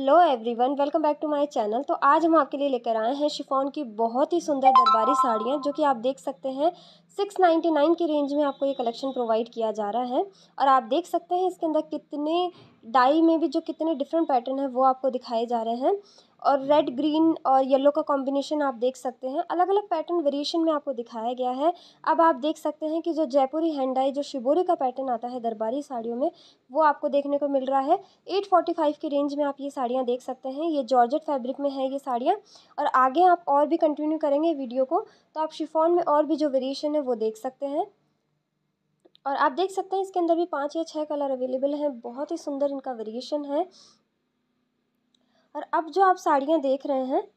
hello everyone welcome back to my channel तो आज हम आपके लिए लेकर आए हैं शिफॉन की बहुत ही सुंदर दरबारी साड़ियाँ जो कि आप देख सकते हैं 699 की रेंज में आपको ये कलेक्शन प्रोवाइड किया जा रहा है और आप देख सकते हैं इसके अंदर कितने डाई में भी जो कितने डिफरेंट पैटर्न है वो आपको दिखाए जा रहे हैं और रेड ग्रीन और येलो का कॉम्बिनेशन आप देख सकते हैं अलग अलग पैटर्न वेरिएशन में आपको दिखाया गया है अब आप देख सकते हैं कि जो जयपुरी हैंडाई जो शिबोरी का पैटर्न आता है दरबारी साड़ियों में वो आपको देखने को मिल रहा है एट फोर्टी फाइव की रेंज में आप ये साड़ियाँ देख सकते हैं ये जॉर्जेट फैब्रिक में है ये साड़ियाँ और आगे आप और भी कंटिन्यू करेंगे वीडियो को तो आप शिफॉन में और भी जो वेरिएशन है वो देख सकते हैं और आप देख सकते हैं इसके अंदर भी पाँच या छः कलर अवेलेबल हैं बहुत ही सुंदर इनका वेरिएशन है और अब जो आप साड़ियाँ देख रहे हैं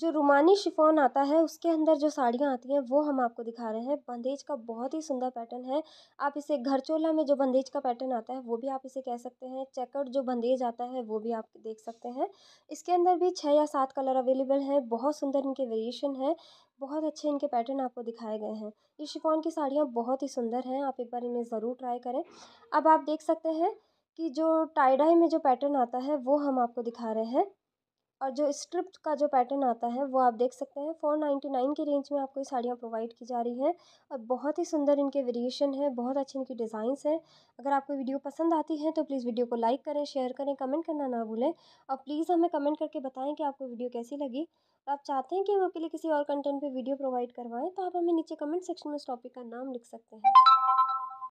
जो रुमानी शिफॉन आता है उसके अंदर जो साड़ियाँ आती हैं वो हम आपको दिखा रहे हैं बंदेज का बहुत ही सुंदर पैटर्न है आप इसे घर चोला में जो बंदेज का पैटर्न आता है वो भी आप इसे कह सकते हैं चेकर्ड जो बंदेज आता है वो भी आप देख सकते हैं इसके अंदर भी छः या सात कलर अवेलेबल हैं बहुत सुंदर इनके वेरिएशन है बहुत अच्छे इनके पैटर्न आपको दिखाए गए हैं ये शिफॉन की साड़ियाँ बहुत ही सुंदर हैं आप एक बार इन्हें ज़रूर ट्राई करें अब आप देख सकते हैं कि जो टाइडाई में जो पैटर्न आता है वो हम आपको दिखा रहे हैं और जो स्ट्रिप का जो पैटर्न आता है वो आप देख सकते हैं फ़ोर नाइन्टी नाइन की रेंज में आपको ये साड़ियाँ प्रोवाइड की जा रही हैं और बहुत ही सुंदर इनके वेरिएशन है बहुत अच्छे इनकी डिज़ाइंस हैं अगर आपको वीडियो पसंद आती है तो प्लीज़ वीडियो को लाइक करें शेयर करें कमेंट करना ना भूलें और प्लीज़ हमें कमेंट करके बताएँ कि आपको वीडियो कैसी लगी आप चाहते हैं कि हम आपके लिए किसी और कंटेंट पर वीडियो प्रोवाइड करवाएँ तो आप हमें नीचे कमेंट सेक्शन में उस टॉपिक का नाम लिख सकते हैं